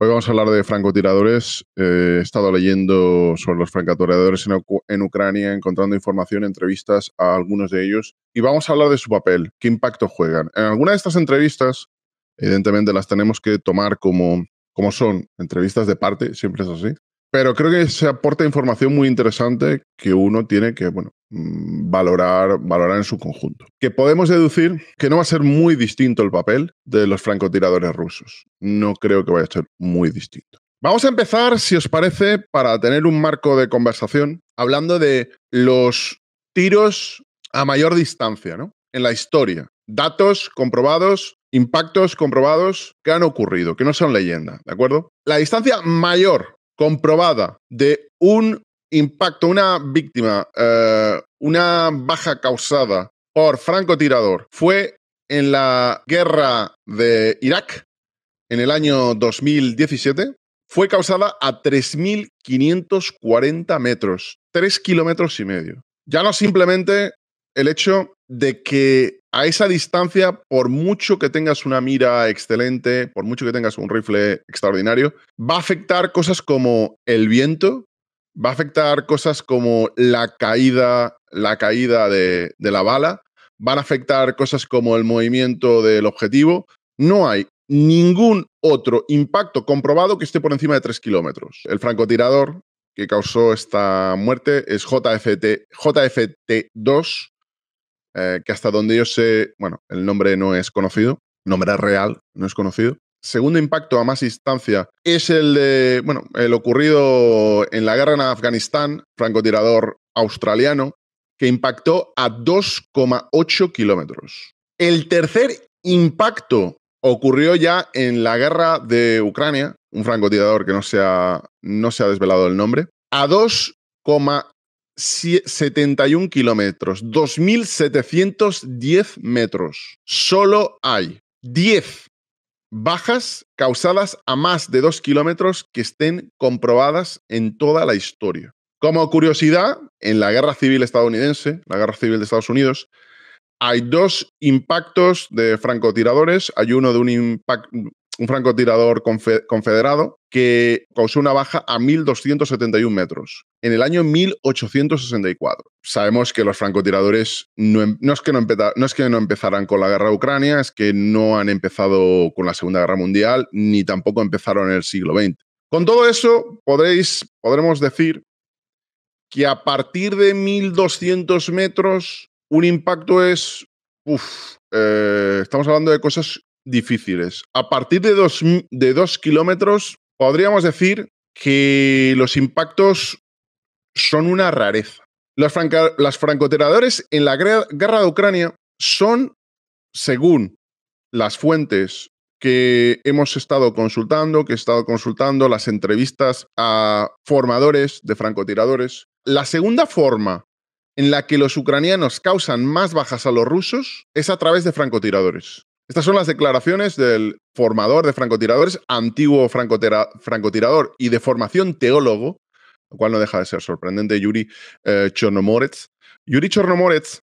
Hoy vamos a hablar de francotiradores. Eh, he estado leyendo sobre los francotiradores en, Ucrania, encontrando información, entrevistas a algunos de ellos. Y vamos a hablar de su papel, qué impacto juegan. En alguna de estas entrevistas, evidentemente las tenemos que tomar como, como son entrevistas de parte, siempre es así. Pero creo que se aporta información muy interesante que uno tiene que, bueno, mm, valorar, valorar en su conjunto. Que podemos deducir que no va a ser muy distinto el papel de los francotiradores rusos. No creo que vaya a ser muy distinto. Vamos a empezar, si os parece, para tener un marco de conversación, hablando de los tiros a mayor distancia, ¿no? En la historia. Datos comprobados, impactos comprobados que han ocurrido, que no son leyenda, ¿de acuerdo? La distancia mayor comprobada de un impacto, una víctima, eh, una baja causada por francotirador fue en la guerra de Irak en el año 2017, fue causada a 3.540 metros, 3 kilómetros y medio. Ya no simplemente el hecho de que a esa distancia, por mucho que tengas una mira excelente, por mucho que tengas un rifle extraordinario, va a afectar cosas como el viento, va a afectar cosas como la caída, la caída de, la bala, van a afectar cosas como el movimiento del objetivo. No hay ningún otro impacto comprobado que esté por encima de 3 kilómetros. El francotirador que causó esta muerte es JFT, JFT2, eh, que hasta donde yo sé, bueno, el nombre no es conocido, nombre real no es conocido. Segundo impacto a más instancia es el de, bueno, el ocurrido en la guerra en Afganistán, francotirador australiano, que impactó a 2,8 kilómetros. El tercer impacto ocurrió ya en la guerra de Ucrania, un francotirador que no se ha, no se ha desvelado el nombre, a 2,8 71 kilómetros, 2.710 metros. Solo hay 10 bajas causadas a más de 2 kilómetros que estén comprobadas en toda la historia. Como curiosidad, en la guerra civil estadounidense, la guerra civil de Estados Unidos, hay dos impactos de francotiradores. Hay uno de un, un francotirador confederado que causó una baja a 1.271 metros en el año 1864. Sabemos que los francotiradores no, em, es que no es que no empezaran con la guerra de Ucrania, es que no han empezado con la Segunda Guerra Mundial, ni tampoco empezaron en el siglo XX. Con todo eso, podréis, podremos decir que a partir de 1.200 metros, un impacto es... Eh, estamos hablando de cosas difíciles. A partir de de dos kilómetros, podríamos decir que los impactos son una rareza. Los, francotiradores en la guerra de Ucrania son, según las fuentes que hemos estado consultando, que he estado consultando, las entrevistas a formadores de francotiradores, la segunda forma en la que los ucranianos causan más bajas a los rusos es a través de francotiradores. Estas son las declaraciones del formador de francotiradores, antiguo francotirador y de formación teólogo, lo cual no deja de ser sorprendente, Yuri eh, Chornomorets. Yuri Chornomorets,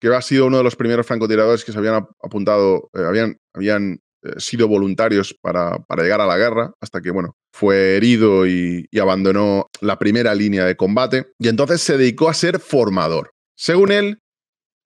que ha sido uno de los primeros francotiradores que se habían apuntado, eh, habían, habían eh, sido voluntarios para, para, llegar a la guerra, hasta que, bueno, fue herido y abandonó la primera línea de combate, y entonces se dedicó a ser formador. Según él,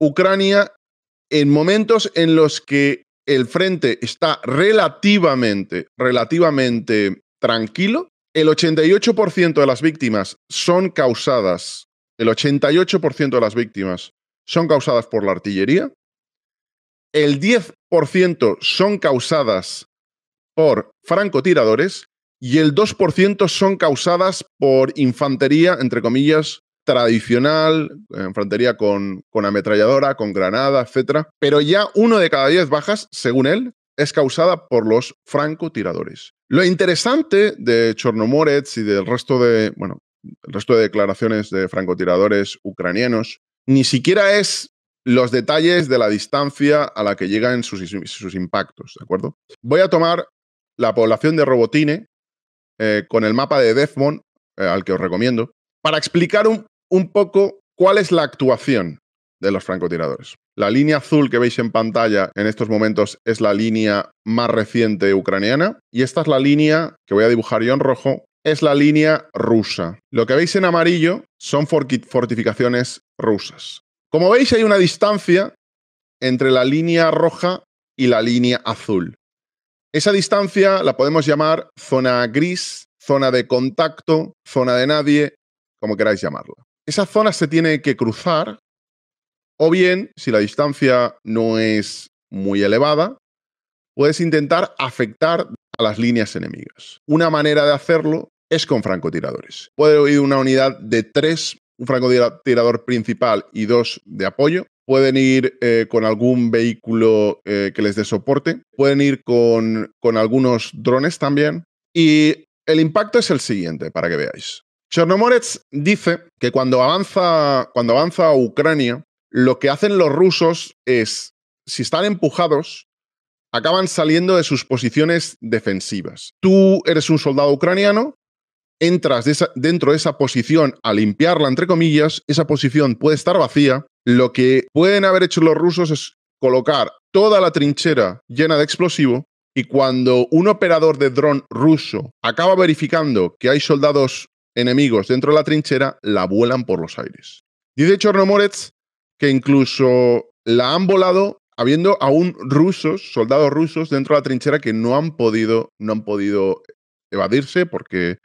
Ucrania, en momentos en los que el frente está relativamente, relativamente tranquilo. El 88% de las víctimas son causadas, el 88% de las víctimas son causadas por la artillería. El 10% son causadas por francotiradores y el 2% son causadas por infantería, entre comillas, tradicional, en con, con ametralladora, con granada, etc. Pero ya uno de cada diez bajas, según él, es causada por los francotiradores. Lo interesante de Chornomorets y del resto de, bueno, el resto de declaraciones de francotiradores ucranianos, ni siquiera es los detalles de la distancia a la que llegan sus, impactos, ¿de acuerdo? Voy a tomar la población de Robotine eh, con el mapa de Devmon, eh, al que os recomiendo, para explicar un un poco cuál es la actuación de los francotiradores. La línea azul que veis en pantalla en estos momentos es la línea más reciente ucraniana y esta es la línea que voy a dibujar yo en rojo, es la línea rusa. Lo que veis en amarillo son fortificaciones rusas. Como veis hay una distancia entre la línea roja y la línea azul. Esa distancia la podemos llamar zona gris, zona de contacto, zona de nadie, como queráis llamarla. Esa zona se tiene que cruzar, o bien, si la distancia no es muy elevada, puedes intentar afectar a las líneas enemigas. Una manera de hacerlo es con francotiradores. Puede ir una unidad de tres, un francotirador principal y dos de apoyo. Pueden ir eh, con algún vehículo eh, que les dé soporte. Pueden ir con algunos drones también. Y el impacto es el siguiente, para que veáis. Chernomorets dice que cuando avanza, cuando avanza a Ucrania, lo que hacen los rusos es, si están empujados, acaban saliendo de sus posiciones defensivas. Tú eres un soldado ucraniano, entras dentro de esa posición a limpiarla, entre comillas, esa posición puede estar vacía. Lo que pueden haber hecho los rusos es colocar toda la trinchera llena de explosivo y cuando un operador de dron ruso acaba verificando que hay soldados enemigos dentro de la trinchera la vuelan por los aires. Dice Chornomorets que incluso la han volado habiendo aún rusos, soldados rusos dentro de la trinchera que no han podido, no han podido evadirse porque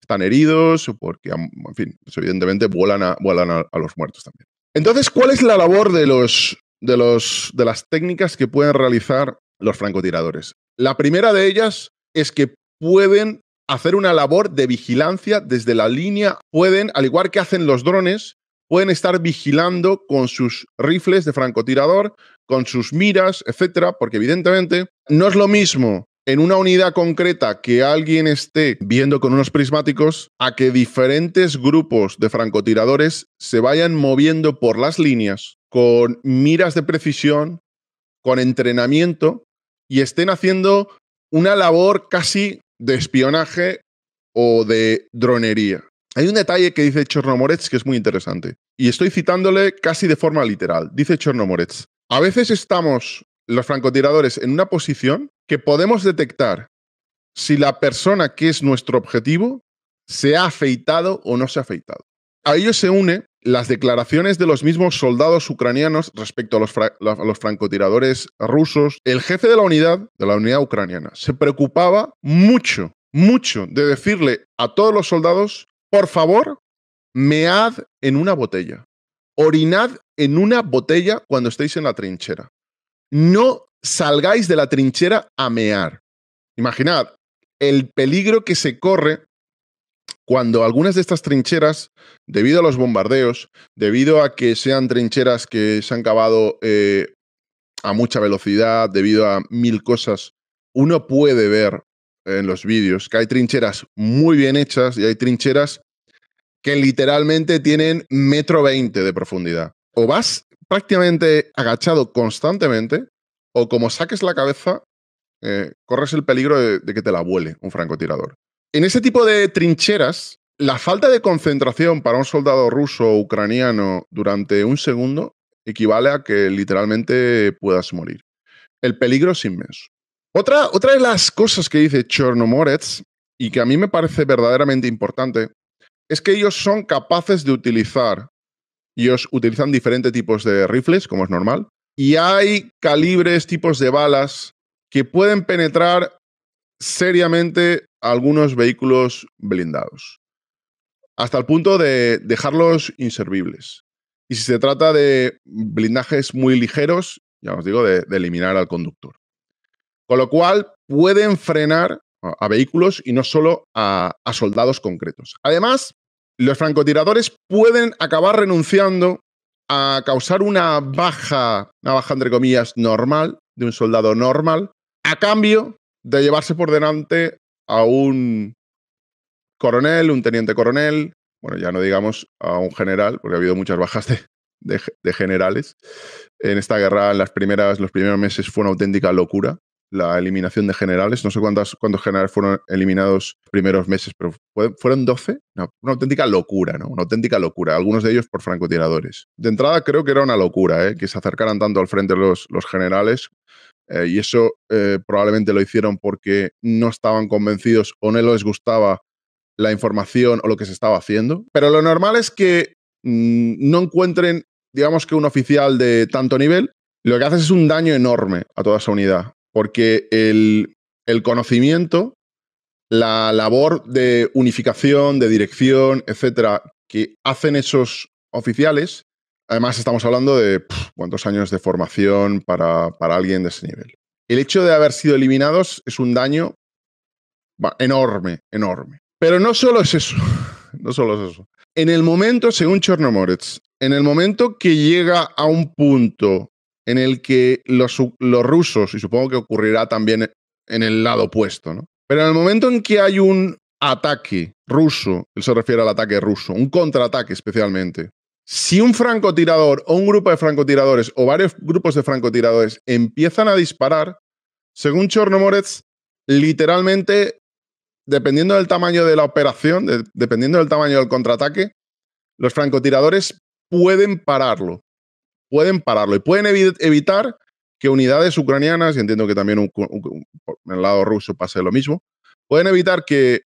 están heridos o porque, en fin, pues evidentemente vuelan, a, vuelan los muertos también. Entonces, ¿cuál es la labor de, los, de, los, de las técnicas que pueden realizar los francotiradores? La primera de ellas es que pueden hacer una labor de vigilancia desde la línea. Pueden, al igual que hacen los drones, pueden estar vigilando con sus rifles de francotirador, con sus miras, etcétera, porque evidentemente no es lo mismo en una unidad concreta que alguien esté viendo con unos prismáticos a que diferentes grupos de francotiradores se vayan moviendo por las líneas con miras de precisión, con entrenamiento y estén haciendo una labor casi de espionaje o de dronería. Hay un detalle que dice Chornomorets que es muy interesante, y estoy citándole casi de forma literal. Dice Chornomorets, a veces estamos los francotiradores en una posición que podemos detectar si la persona que es nuestro objetivo se ha afeitado o no se ha afeitado. A ello se une las declaraciones de los mismos soldados ucranianos respecto a los, francotiradores rusos, el jefe de la unidad, de la unidad ucraniana, se preocupaba mucho, mucho de decirle a todos los soldados, por favor, mead en una botella, orinad en una botella cuando estéis en la trinchera. No salgáis de la trinchera a mear. Imaginad el peligro que se corre cuando algunas de estas trincheras, debido a los bombardeos, debido a que sean trincheras que se han cavado eh, a mucha velocidad, debido a mil cosas, uno puede ver en los vídeos que hay trincheras muy bien hechas y hay trincheras que literalmente tienen metro veinte de profundidad. O vas prácticamente agachado constantemente, o como saques la cabeza, eh, corres el peligro de, de que te la vuele un francotirador. En ese tipo de trincheras, la falta de concentración para un soldado ruso ucraniano durante un segundo equivale a que literalmente puedas morir. El peligro es inmenso. Otra, otra de las cosas que dice Chornomorets, y que a mí me parece verdaderamente importante es que ellos son capaces de utilizar, ellos utilizan diferentes tipos de rifles, como es normal, y hay calibres, tipos de balas que pueden penetrar seriamente algunos vehículos blindados, hasta el punto de dejarlos inservibles. Y si se trata de blindajes muy ligeros, ya os digo, de, eliminar al conductor. Con lo cual, pueden frenar a vehículos y no solo a, a soldados concretos. Además, los francotiradores pueden acabar renunciando a causar una baja, una baja entre comillas, normal, de un soldado normal, a cambio de llevarse por delante a un coronel, un teniente coronel, bueno, ya no digamos a un general, porque ha habido muchas bajas de, generales. En esta guerra, en las primeras, los primeros meses fue una auténtica locura la eliminación de generales. No sé cuántas, cuántos generales fueron eliminados los primeros meses, pero fueron 12. Una, auténtica locura, ¿no? Una auténtica locura. Algunos de ellos por francotiradores. De entrada creo que era una locura, ¿eh? Que se acercaran tanto al frente los, los generales eh, y eso eh, probablemente lo hicieron porque no estaban convencidos o no les gustaba la información o lo que se estaba haciendo. Pero lo normal es que mm, no encuentren, digamos que un oficial de tanto nivel, lo que hace es un daño enorme a toda esa unidad, porque el conocimiento, la labor de unificación, de dirección, etcétera, que hacen esos oficiales, Además, estamos hablando de cuántos años de formación para, para, alguien de ese nivel. El hecho de haber sido eliminados es un daño enorme, enorme. Pero no solo es eso, no solo eso. En el momento, según Chornomorets, en el momento que llega a un punto en el que los, los rusos, y supongo que ocurrirá también en el lado opuesto, ¿no? Pero en el momento en que hay un ataque ruso, él se refiere al ataque ruso, un contraataque especialmente, si un francotirador o un grupo de francotiradores o varios grupos de francotiradores empiezan a disparar, según Chornomorets, literalmente, dependiendo del tamaño de la operación, dependiendo del tamaño del contraataque, los francotiradores pueden pararlo. Pueden pararlo y pueden evitar que unidades ucranianas, y entiendo que también en el lado ruso pase lo mismo, pueden evitar que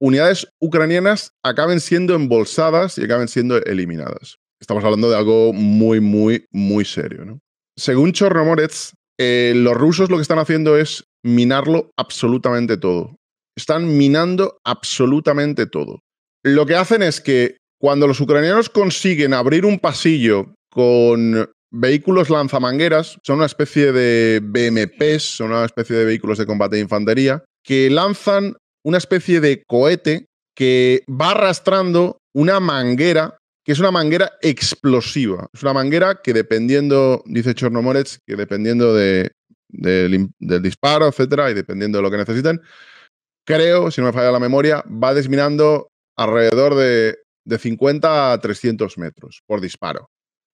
unidades ucranianas acaben siendo embolsadas y acaben siendo eliminadas estamos hablando de algo muy, muy, muy serio. Según Chornomorets, eh, los rusos lo que están haciendo es minarlo absolutamente todo. Están minando absolutamente todo. Lo que hacen es que cuando los ucranianos consiguen abrir un pasillo con vehículos lanzamangueras, son una especie de BMPs, son una especie de vehículos de combate de infantería, que lanzan una especie de cohete que va arrastrando una manguera que es una manguera explosiva. Es una manguera que dependiendo, dice Chornomorets, que dependiendo del, disparo, etcétera, y dependiendo de lo que necesiten, creo, si no me falla la memoria, va desminando alrededor de, de 50 a 300 metros por disparo.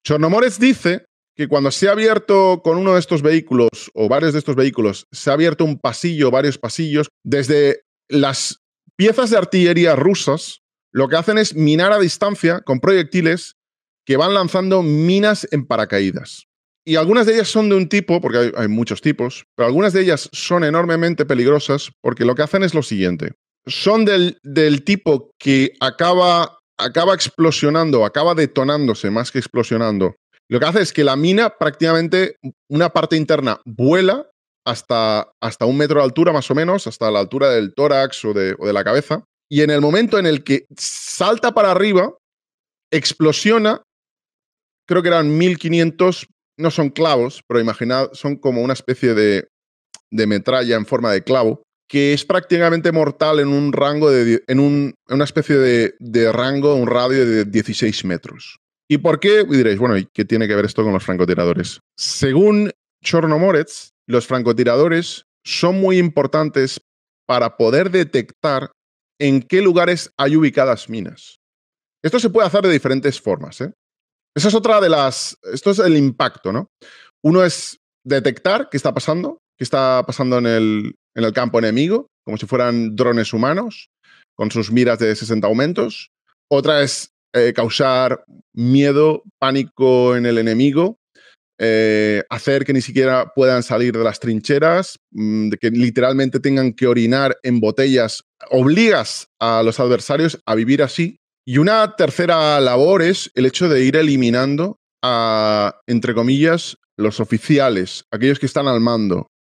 Chornomorets dice que cuando se ha abierto con uno de estos vehículos o varios de estos vehículos, se ha abierto un pasillo, varios pasillos, desde las piezas de artillería rusas lo que hacen es minar a distancia con proyectiles que van lanzando minas en paracaídas. Y algunas de ellas son de un tipo, porque hay, muchos tipos, pero algunas de ellas son enormemente peligrosas porque lo que hacen es lo siguiente. Son del, tipo que acaba, acaba explosionando, acaba detonándose más que explosionando. Lo que hace es que la mina prácticamente una parte interna vuela hasta, hasta un metro de altura más o menos, hasta la altura del tórax o de la cabeza, y en el momento en el que salta para arriba, explosiona, creo que eran 1500, no son clavos, pero imaginad, son como una especie de, de metralla en forma de clavo, que es prácticamente mortal en un rango de, en, un, una especie de, de, rango, un radio de 16 metros. ¿Y por qué? Y diréis, bueno, ¿y qué tiene que ver esto con los francotiradores? Según Chorno Moretz, los francotiradores son muy importantes para poder detectar en qué lugares hay ubicadas minas. Esto se puede hacer de diferentes formas. ¿eh? Esa es otra de las. Esto es el impacto, ¿no? Uno es detectar qué está pasando, qué está pasando en el, en el campo enemigo, como si fueran drones humanos, con sus miras de 60 aumentos. Otra es eh, causar miedo, pánico en el enemigo, eh, hacer que ni siquiera puedan salir de las trincheras, mm, de que literalmente tengan que orinar en botellas, obligas a los adversarios a vivir así. Y una tercera labor es el hecho de ir eliminando a, entre comillas, los oficiales, aquellos que están al mando,